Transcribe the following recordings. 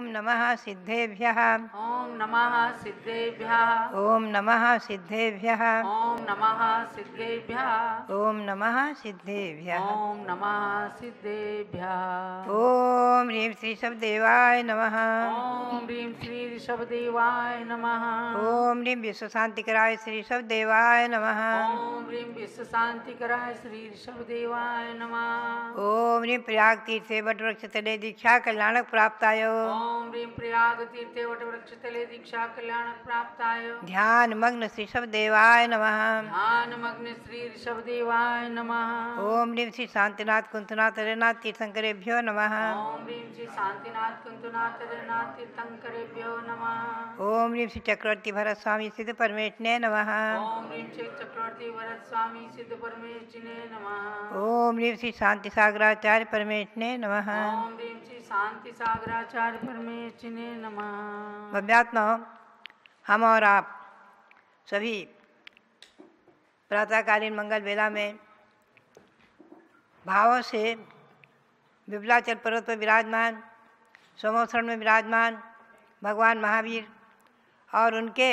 ओम नमः सिद्धेभ्यः ओम नमः सिद्धेभ्यः ओम नमः सिद्धेभ्यः ओम नमः सिद्धेभ्यः ओम नमः सिद्धेभ्यः ओम नमः सिद्धेभ्यः ओम ह्रीं श्री शब्देवाय नमः ओम ह्रीं श्री ऋषभदेवाय नमः ॐ ह्रीं कराय श्री ऋषभदेवाय नमः ॐ ह्रीं कराय श्री ऋषभदेवाय नमः ओम ह्रीं प्रयाग तीर्थे वट वृक्ष तले दीक्षा कल्याणक प्राप्ताय ॐ ध्यान मग्न श्री सब देवाय नम ध्यान मग्न श्री ऋषभ देवाय नम ओम रीम श्री शांतिनाथ कुंतनाथ हरेनाथ तीर्थंकरेभ्यो नम ओम रीम श्री शांतिनाथ कुंतनाथ हरेनाथ तीर्थंकरेभ्यो नम ओम रीम श्री चक्रवर्ती भरत स्वामी सिद्ध परमेश ने नम ओम रीम श्री चक्रवर्ती भरत स्वामी सिद्ध परमेश ने नम ओम रीम श्री शांति सागराचार्य परमेश ने नम ओम रीम शांति सागराचार्य परमेश ने नमः अध्यात्म हम और आप सभी प्रातःकालीन मंगल वेला में भावों से विपलाचल पर्वत पर विराजमान सोमोत्सरण में विराजमान भगवान महावीर और उनके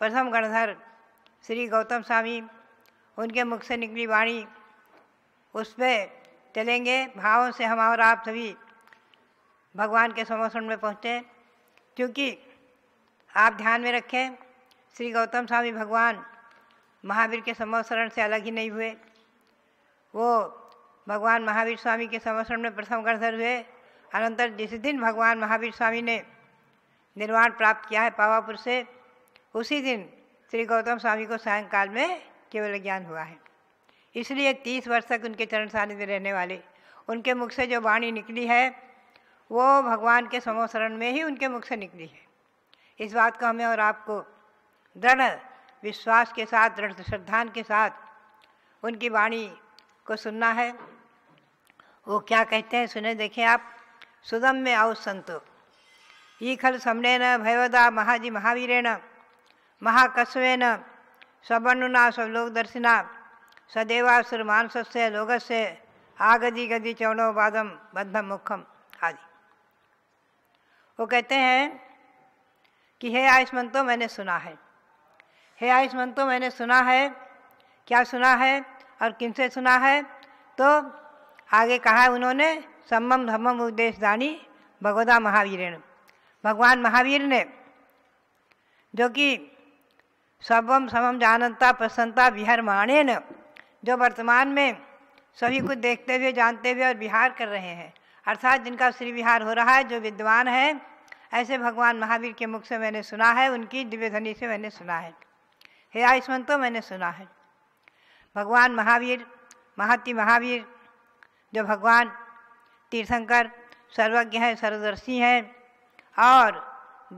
प्रथम गणधर श्री गौतम स्वामी उनके मुख से निकली वाणी उसमें चलेंगे भावों से हम और आप सभी भगवान के समोसन में पहुँचे क्योंकि आप ध्यान में रखें श्री गौतम स्वामी भगवान महावीर के समवसरण से अलग ही नहीं हुए वो भगवान महावीर स्वामी के समवसरण में प्रथम गणधर हुए अनंतर जिस दिन भगवान महावीर स्वामी ने निर्वाण प्राप्त किया है पावापुर से उसी दिन श्री गौतम स्वामी को सायंकाल में केवल ज्ञान हुआ है इसलिए तीस वर्ष तक उनके चरण सानिध्य रहने वाले उनके मुख से जो वाणी निकली है वो भगवान के समोसरण में ही उनके मुख से निकली है इस बात को हमें और आपको दृढ़ विश्वास के साथ दृढ़ श्रद्धान के साथ उनकी वाणी को सुनना है वो क्या कहते हैं सुने देखें आप सुदम में आओ संतो ई खल न भयवदा महाजी महावीरेण स्वलोक सबनुना स्वलोकदर्शिना सदेवासुर मानसस्य लोकस्य आगदी गदी चौणो बादम बद्धम मुखम वो कहते हैं कि हे आयुष्मंतो मैंने सुना है हे आयुष्मंतो मैंने सुना है क्या सुना है और किन से सुना है तो आगे कहा है उन्होंने सम्मम धम्मम उपदेश दानी भगवदा महावीर भगवान महावीर ने जो कि सबम समम जानता प्रसन्नता विहर माणे न जो वर्तमान में सभी को देखते हुए जानते हुए और विहार कर रहे हैं अर्थात जिनका श्री विहार हो रहा है जो विद्वान है ऐसे भगवान महावीर के मुख से मैंने सुना है उनकी दिव्य ध्वनि से मैंने सुना है हे तो मैंने सुना है भगवान महावीर महाति महावीर जो भगवान तीर्थंकर सर्वज्ञ हैं सर्वदर्शी हैं और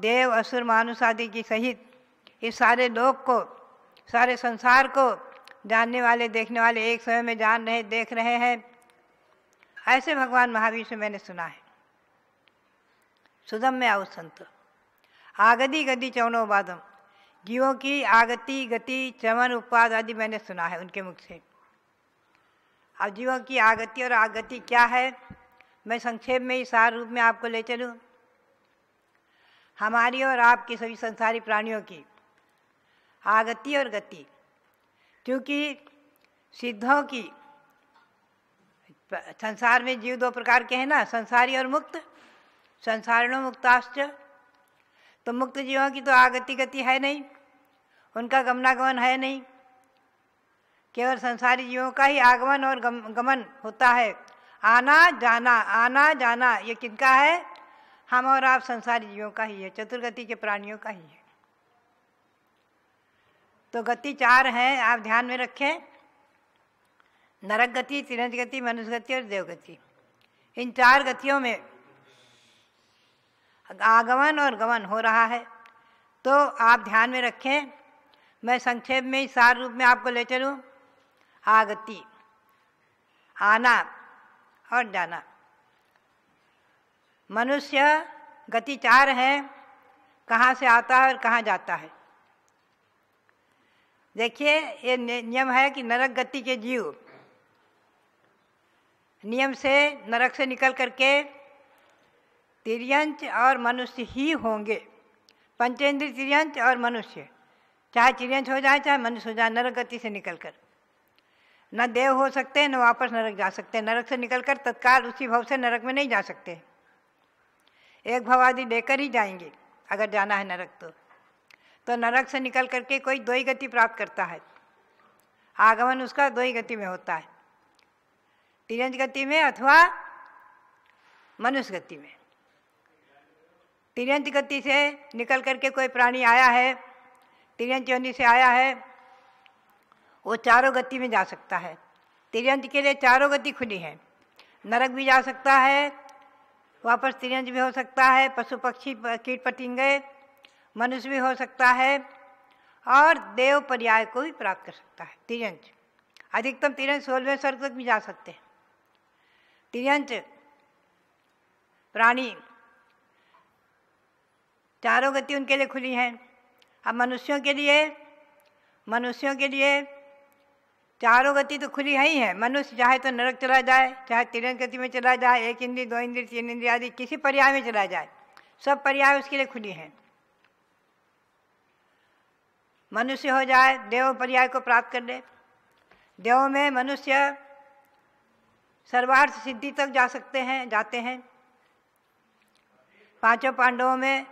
देव असुर मानुष आदि की सहित इस सारे लोक को सारे संसार को जानने वाले देखने वाले एक समय में जान रहे देख रहे हैं ऐसे भगवान महावीर से मैंने सुना है सुदम में आओ संत आगदी गति चौनो बादम जीवों की आगति गति चमन उत्पाद आदि मैंने सुना है उनके मुख से अब जीवों की आगति और आगति क्या है मैं संक्षेप में ही सार रूप में आपको ले चलूँ हमारी और आपकी सभी संसारी प्राणियों की आगति और गति क्योंकि सिद्धों की संसार में जीव दो प्रकार के हैं ना संसारी और मुक्त संसारणों मुक्ताश्च तो मुक्त जीवों की तो आगति गति है नहीं उनका गमनागमन है नहीं केवल संसारी जीवों का ही आगमन और गम, गमन होता है आना जाना आना जाना ये किनका है हम और आप संसारी जीवों का ही है चतुर्गति के प्राणियों का ही है तो गति चार हैं आप ध्यान में रखें नरक गति तिरंज गति मनुष्य गति और देवगति इन चार गतियों में आगमन और गमन हो रहा है तो आप ध्यान में रखें मैं संक्षेप में सार रूप में आपको ले चलूँ आगति आना और जाना मनुष्य गति चार है कहाँ से आता है और कहाँ जाता है देखिए ये नियम है कि नरक गति के जीव नियम से नरक से निकल करके तिरयंच और मनुष्य ही होंगे पंचेंद्र तिरयंच और मनुष्य चाहे चिरंज हो जाए चाहे मनुष्य हो जाए नरक गति से निकल कर न देव हो सकते हैं न वापस नरक जा सकते हैं नरक से निकल कर तत्काल उसी भाव से नरक में नहीं जा सकते एक भाव आदि लेकर ही जाएंगे अगर जाना है नरक तो तो नरक से निकल करके कोई दो ही गति प्राप्त करता है आगमन उसका दो ही गति में होता है तिरंज गति में अथवा मनुष्य गति में तिरंज गति से निकल करके कोई प्राणी आया है तिरंज योनि से आया है वो चारों गति में जा सकता है तिरंज के लिए चारों गति खुली है नरक भी जा सकता है वापस तिरंज भी हो सकता है पशु पक्षी कीट पतिंगे मनुष्य भी हो सकता है और देव पर्याय को भी प्राप्त कर सकता है तिरंज अधिकतम तिरंज सोलहवें स्वर्ग तक भी जा सकते हैं तिरंत प्राणी चारों गति उनके लिए खुली हैं अब मनुष्यों के लिए मनुष्यों के लिए चारों गति तो खुली है ही है मनुष्य चाहे तो नरक चला जाए चाहे तिरंत गति में चला जाए एक इंद्री दो इंद्री तीन इंद्री आदि किसी पर्याय में चला जाए सब पर्याय उसके लिए खुली हैं मनुष्य हो जाए देव पर्याय को प्राप्त कर ले देव में मनुष्य सर्वार्थ सिद्धि तक जा सकते हैं जाते हैं पांचों पांडवों में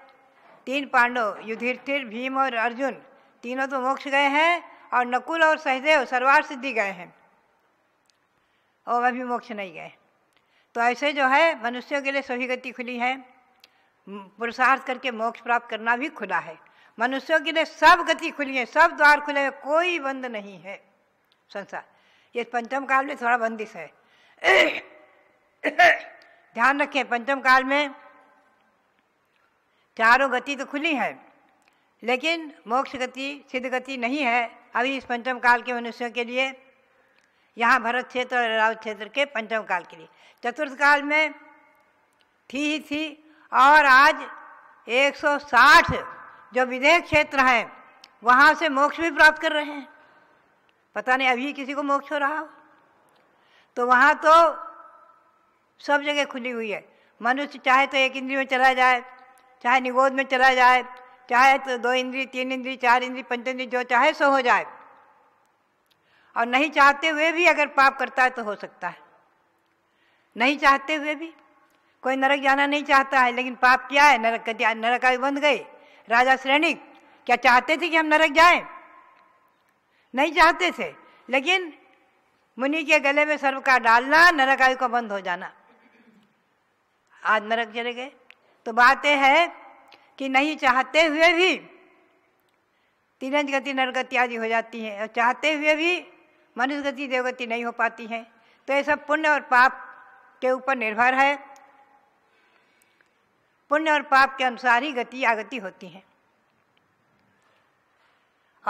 तीन पांडव युधिष्ठिर भीम और अर्जुन तीनों तो मोक्ष गए हैं और नकुल और सहदेव सर्वार्थ सिद्धि गए हैं और अभी मोक्ष नहीं गए तो ऐसे जो है मनुष्यों के लिए सभी गति खुली है पुरुषार्थ करके मोक्ष प्राप्त करना भी खुला है मनुष्यों के लिए सब गति खुली है सब द्वार खुले हैं कोई बंद नहीं है संसार ये पंचम काल में थोड़ा बंदिश है ध्यान रखें पंचम काल में चारों गति तो खुली है लेकिन मोक्ष गति सिद्ध गति नहीं है अभी इस पंचम काल के मनुष्यों के लिए यहाँ भरत क्षेत्र और राव क्षेत्र के पंचम काल के लिए चतुर्थ काल में थी ही थी और आज 160 जो विधेय क्षेत्र हैं वहाँ से मोक्ष भी प्राप्त कर रहे हैं पता नहीं अभी किसी को मोक्ष हो रहा हो तो वहाँ तो सब जगह खुली हुई है मनुष्य चाहे तो एक इंद्री में चला जाए चाहे निगोद में चला जाए चाहे तो दो इंद्री तीन इंद्री चार इंद्री पंच इंद्री जो चाहे सो हो जाए और नहीं चाहते हुए भी अगर पाप करता है तो हो सकता है नहीं चाहते हुए भी कोई नरक जाना नहीं चाहता है लेकिन पाप क्या है नरक का नरक आयु बंद गई राजा श्रेणी क्या चाहते थे कि हम नरक जाएं? नहीं चाहते थे लेकिन मुनि के गले में सर्व का डालना नरक आयु का बंद हो जाना आज नरक चले गए तो बात यह है कि नहीं चाहते हुए भी तीरंज गति नरगति आदि हो जाती है और चाहते हुए भी मनुष्य गति देवगति नहीं हो पाती है तो ये सब पुण्य और पाप के ऊपर निर्भर है पुण्य और पाप के अनुसार ही गति आगति होती है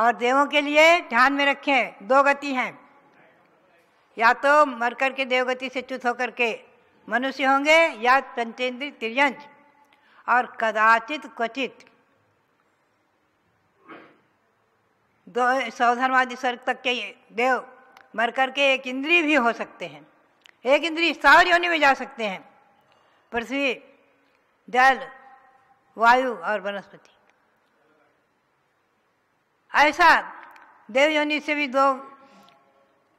और देवों के लिए ध्यान में रखें दो गति हैं या तो मर करके के देवगति से च्युत होकर के मनुष्य होंगे या पंचेंद्रिय तिरयंज और कदाचित क्वचित दो सौधर्मादि स्वर्ग तक के देव मर करके एक इंद्री भी हो सकते हैं एक इंद्री सावर योनि में जा सकते हैं पृथ्वी जल वायु और वनस्पति ऐसा देव योनि से भी दो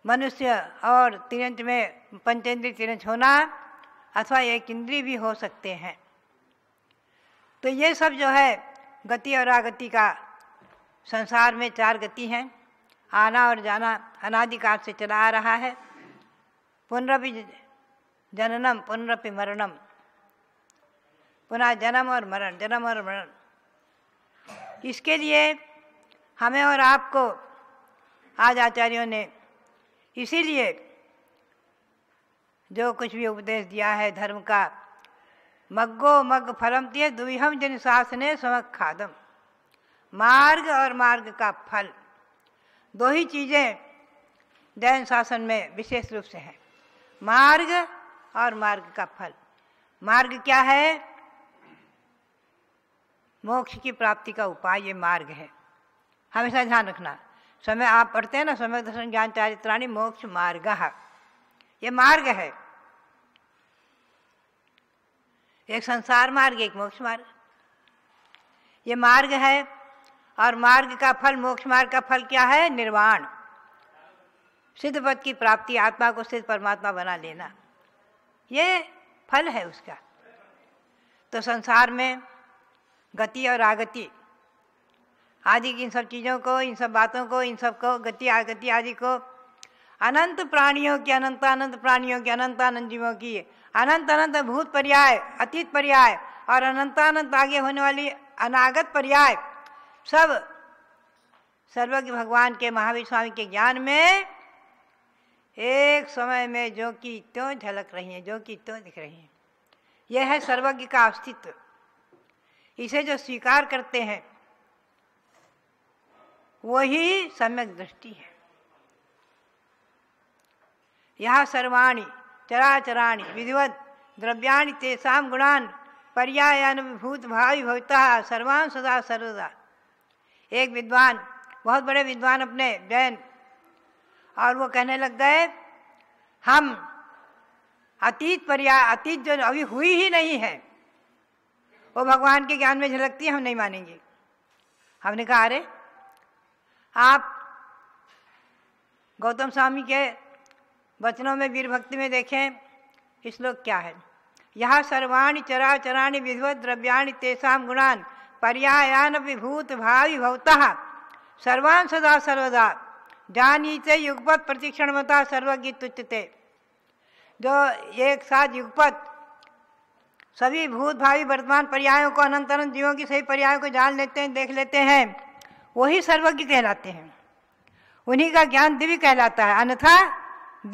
मनुष्य और तिरंज में पंचेंद्रीय तिरंज होना अथवा एक इंद्रिय भी हो सकते हैं तो ये सब जो है गति और आगति का संसार में चार गति हैं आना और जाना अनादिकाल से चला आ रहा है पुनरपि जननम पुनरपि मरणम पुनः जन्म और मरण जन्म और मरण इसके लिए हमें और आपको आज आचार्यों ने इसीलिए जो कुछ भी उपदेश दिया है धर्म का मग्गो मग फलम त्यज दुविहम जन शासने समक खादम मार्ग और मार्ग का फल दो ही चीज़ें जैन शासन में विशेष रूप से हैं मार्ग और मार्ग का फल मार्ग क्या है मोक्ष की प्राप्ति का उपाय ये मार्ग है हमेशा ध्यान रखना समय आप पढ़ते हैं ना समय दर्शन ज्ञान चारित्राणी मोक्ष मार्ग ये मार्ग है एक संसार मार्ग एक मोक्ष मार्ग ये मार्ग है और मार्ग का फल मोक्ष मार्ग का फल क्या है निर्वाण सिद्ध पद की प्राप्ति आत्मा को सिद्ध परमात्मा बना लेना ये फल है उसका तो संसार में गति और आगति आदि की इन सब चीज़ों को इन सब बातों को इन सब को गति आगति आदि को अनंत प्राणियों के अनंत अनंत प्राणियों के अनंत अनंत जीवों की अनंत अनंत भूत पर्याय अतीत पर्याय और अनंत अनंत आगे होने वाली अनागत पर्याय सब सर्वज्ञ भगवान के महावीर स्वामी के ज्ञान में एक समय में जो कि त्यों झलक रही हैं जो कि त्यों दिख रही हैं यह है सर्वज्ञ का अस्तित्व इसे जो स्वीकार करते हैं वही सम्यक दृष्टि है यह सर्वाणी चराचराणी विधिवत द्रव्याणी तेषा गुणान पर्यायान विभूत भावी भविता सर्वान सदा सर्वदा एक विद्वान बहुत बड़े विद्वान अपने जैन और वो कहने लग गए हम अतीत पर्याय अतीत जो अभी हुई ही नहीं है वो भगवान के ज्ञान में झलकती है हम नहीं मानेंगे हमने कहा अरे आप गौतम स्वामी के वचनों में वीर भक्ति में देखें श्लोक क्या है यह सर्वाणी चरा चराणी विधिवत द्रव्याण तेसाम गुणान पर्यायान विभूत भावी भवतः सर्वान सदा सर्वदा से युगपत मता सर्वज्ञ तुच्चते जो एक साथ युगपत सभी भूत भावी वर्तमान पर्यायों को अनंत जीवों की सही पर्यायों को जान लेते हैं देख लेते हैं वही सर्वज्ञ कहलाते हैं उन्हीं का ज्ञान दिव्य कहलाता है अन्यथा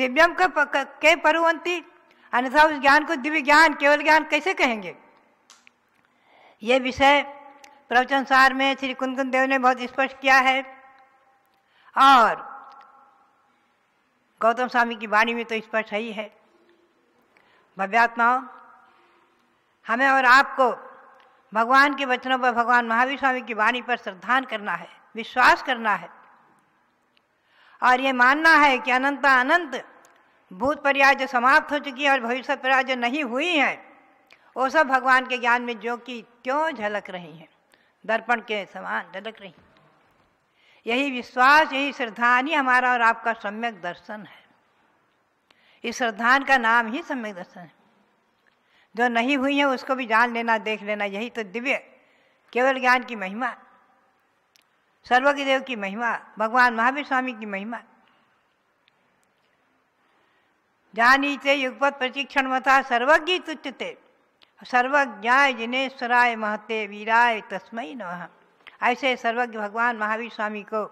दिव्यम के परुवंती अन्यथा उस ज्ञान को दिव्य ज्ञान केवल ज्ञान कैसे कहेंगे ये विषय प्रवचन सार में श्री कुंदकुन देव ने बहुत स्पष्ट किया है और गौतम स्वामी की वाणी में तो स्पष्ट है ही है भव्यात्माओं हमें और आपको भगवान के वचनों पर भगवान महावीर स्वामी की वाणी पर श्रद्धान करना है विश्वास करना है और ये मानना है कि अनंता अनंत भूत पर्याय जो समाप्त हो चुकी है और भविष्य पर्याय जो नहीं हुई है वो सब भगवान के ज्ञान में जो कि क्यों झलक रही हैं दर्पण के समान झलक रही यही विश्वास यही श्रद्धान ही हमारा और आपका सम्यक दर्शन है इस श्रद्धान का नाम ही सम्यक दर्शन है जो नहीं हुई है उसको भी जान लेना देख लेना यही तो दिव्य केवल ज्ञान की महिमा सर्वज्ञ देव की महिमा भगवान महावीर स्वामी की महिमा जानी ते युगपत प्रशिक्षण मता सर्वज्ञ तुच्यते सर्वज्ञाय जिनेश्वराय महते वीराय तस्मय न ऐसे सर्वज्ञ भगवान महावीर स्वामी को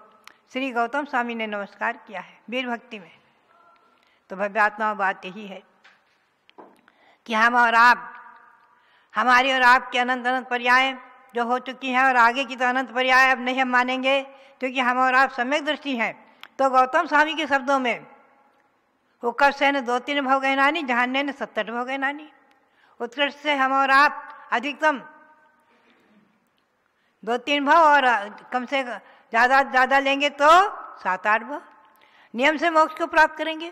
श्री गौतम स्वामी ने नमस्कार किया है वीर भक्ति में तो भव्यात्मा बात यही है कि हम और आप हमारी और आपके अनंत अनंत पर्याय जो हो चुकी हैं और आगे की तो अनंत पर्याय अब नहीं हम मानेंगे क्योंकि हम और आप सम्यक दृष्टि हैं तो गौतम स्वामी के शब्दों में कब से न दो तीन भव गए नानी जहान ने सत्तर भव गए नानी उत्कृष्ट से हम और आप अधिकतम दो तीन भाव और कम से ज़्यादा ज़्यादा लेंगे तो सात आठ भाव नियम से मोक्ष को प्राप्त करेंगे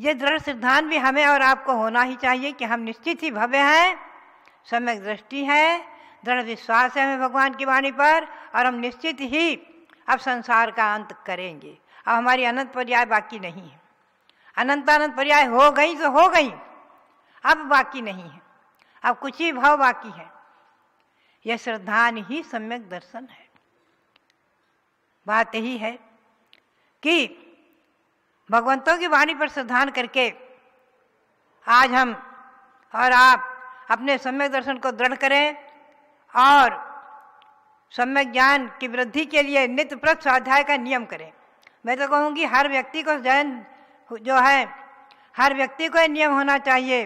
ये दृढ़ सिद्धांत भी हमें और आपको होना ही चाहिए कि हम निश्चित ही भव्य हैं सम्यक दृष्टि है दृढ़ विश्वास है हमें भगवान की वाणी पर और हम निश्चित ही अब संसार का अंत करेंगे अब हमारी अनंत पर्याय बाकी नहीं है अनंत अनंत पर्याय हो गई तो हो गई अब बाकी नहीं है अब कुछ ही भाव बाकी है यह श्रद्धान ही सम्यक दर्शन है बात यही है कि भगवंतों की वाणी पर सिद्धान करके आज हम और आप अपने सम्यक दर्शन को दृढ़ करें और सम्यक ज्ञान की वृद्धि के लिए नित्य प्रत स्वाध्याय का नियम करें मैं तो कहूँगी हर व्यक्ति को जैन जो है हर व्यक्ति को यह नियम होना चाहिए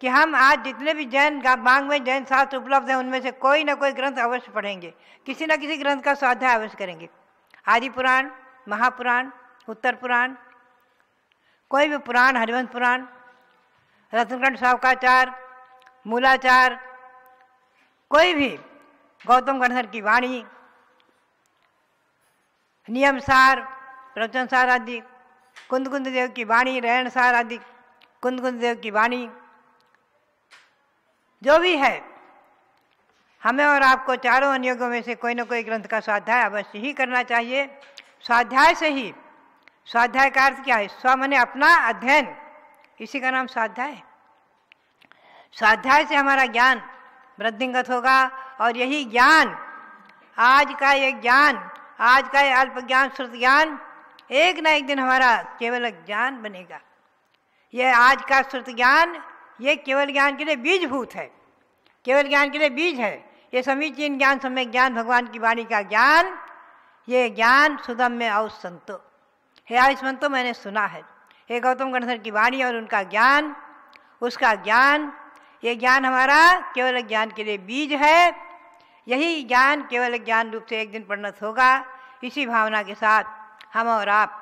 कि हम आज जितने भी जैन मांग में जैन शास्त्र उपलब्ध हैं उनमें से कोई ना कोई ग्रंथ अवश्य पढ़ेंगे किसी न किसी ग्रंथ का स्वाध्याय अवश्य करेंगे आदि पुराण महापुराण उत्तर पुराण कोई भी पुराण हरिवंश पुराण रत्नकंड सावकाचार मूलाचार कोई भी गौतम गणधर की वाणी प्रवचन सार आदि कुंद कुंद देव की वाणी सार आदि कुंद कुंद देव की वाणी जो भी है हमें और आपको चारों अनियोगों में से कोई ना कोई ग्रंथ का स्वाध्याय अवश्य ही करना चाहिए स्वाध्याय से ही स्वाध्याय का अर्थ क्या है स्व मने अपना अध्ययन इसी का नाम स्वाध्याय है स्वाध्याय से हमारा ज्ञान वृद्धिंगत होगा और यही ज्ञान आज का ये ज्ञान आज का ये अल्प ज्ञान श्रुत ज्ञान एक ना एक दिन हमारा केवल ज्ञान बनेगा यह आज का श्रुत ज्ञान ये केवल ज्ञान के लिए बीजभूत है केवल ज्ञान के लिए बीज है ये समीचीन ज्ञान समय ज्ञान भगवान की वाणी का ज्ञान ये ज्ञान सुगम में औसंतो हे आयुष्मान तो मैंने सुना है हे गौतम गणधर की वाणी और उनका ज्ञान उसका ज्ञान ये ज्ञान हमारा केवल ज्ञान के लिए बीज है यही ज्ञान केवल ज्ञान रूप से एक दिन परिणत होगा इसी भावना के साथ हम और आप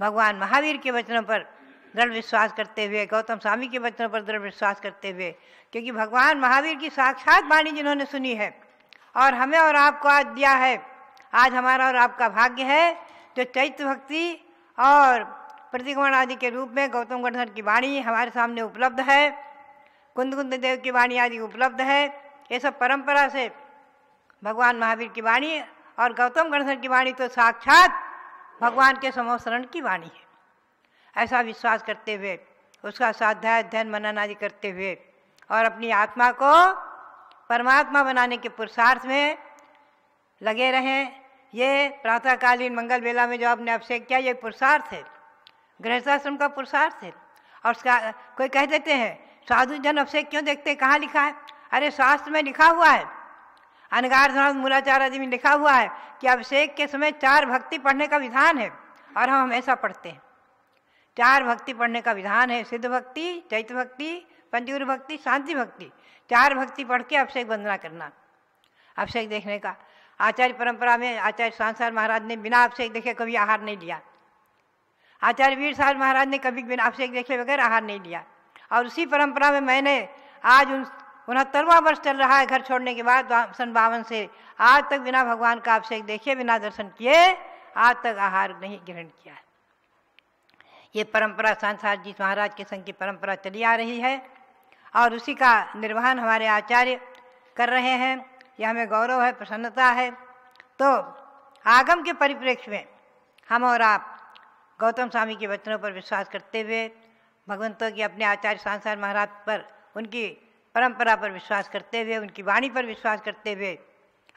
भगवान महावीर के वचनों पर दृढ़ विश्वास करते हुए गौतम स्वामी के वचनों पर दृढ़ विश्वास करते हुए क्योंकि भगवान महावीर की साक्षात वाणी जिन्होंने सुनी है और हमें और आपको आज दिया है आज हमारा और आपका भाग्य है जो चैत्य भक्ति और प्रतिक्रमण आदि के रूप में गौतम गणधर की वाणी हमारे सामने उपलब्ध है कुंद कुंद देव की वाणी आदि उपलब्ध है ये सब परंपरा से भगवान महावीर की वाणी और गौतम गणधर की वाणी तो साक्षात भगवान के समोसरण की वाणी है ऐसा विश्वास करते हुए उसका स्वाध्याय अध्ययन मनन आदि करते हुए और अपनी आत्मा को परमात्मा बनाने के पुरुषार्थ में लगे रहें ये प्रातःकालीन मंगल मेला में जो आपने अभिषेक किया ये पुरुषार्थ है गृहस्थाश्रम का पुरुषार्थ है और उसका कोई कह देते हैं साधु जन अभिषेक क्यों देखते हैं कहाँ लिखा है अरे शास्त्र में लिखा हुआ है अनगार मूलाचार आदि में लिखा हुआ है कि अभिषेक के समय चार भक्ति पढ़ने का विधान है और हम हमेशा पढ़ते हैं चार भक्ति पढ़ने का विधान है सिद्ध भक्ति चैत भक्ति पंचगुरु भक्ति शांति भक्ति चार भक्ति पढ़ के अभिषेक वंदना करना अभिषेक देखने का आचार्य परंपरा में आचार्य सांसार महाराज ने बिना अभिषेक देखे कभी आहार नहीं लिया आचार्य वीर साहब महाराज ने कभी बिना अभिषेक देखे बगैर आहार नहीं लिया और उसी परंपरा में मैंने आज उन उनहत्तरवा वर्ष चल रहा है घर छोड़ने के बाद सन बावन से आज तक बिना भगवान का अभिषेक देखे बिना दर्शन किए आज तक आहार नहीं ग्रहण किया है ये परंपरा सांसार जी महाराज के संघ की परंपरा चली आ रही है और उसी का निर्वहन हमारे आचार्य कर रहे हैं यह हमें गौरव है प्रसन्नता है तो आगम के परिप्रेक्ष्य में हम और आप गौतम स्वामी के वचनों पर विश्वास करते हुए भगवंतों के अपने आचार्य सांसार महाराज पर उनकी परंपरा पर विश्वास करते हुए उनकी वाणी पर विश्वास करते हुए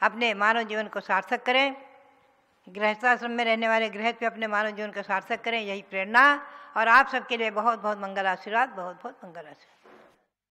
अपने मानव जीवन को सार्थक करें गृहस्थाश्रम में रहने वाले गृहस्थ भी अपने मानव जीवन को सार्थक करें यही प्रेरणा और आप सबके लिए बहुत बहुत मंगल आशीर्वाद बहुत बहुत मंगल आशीर्वाद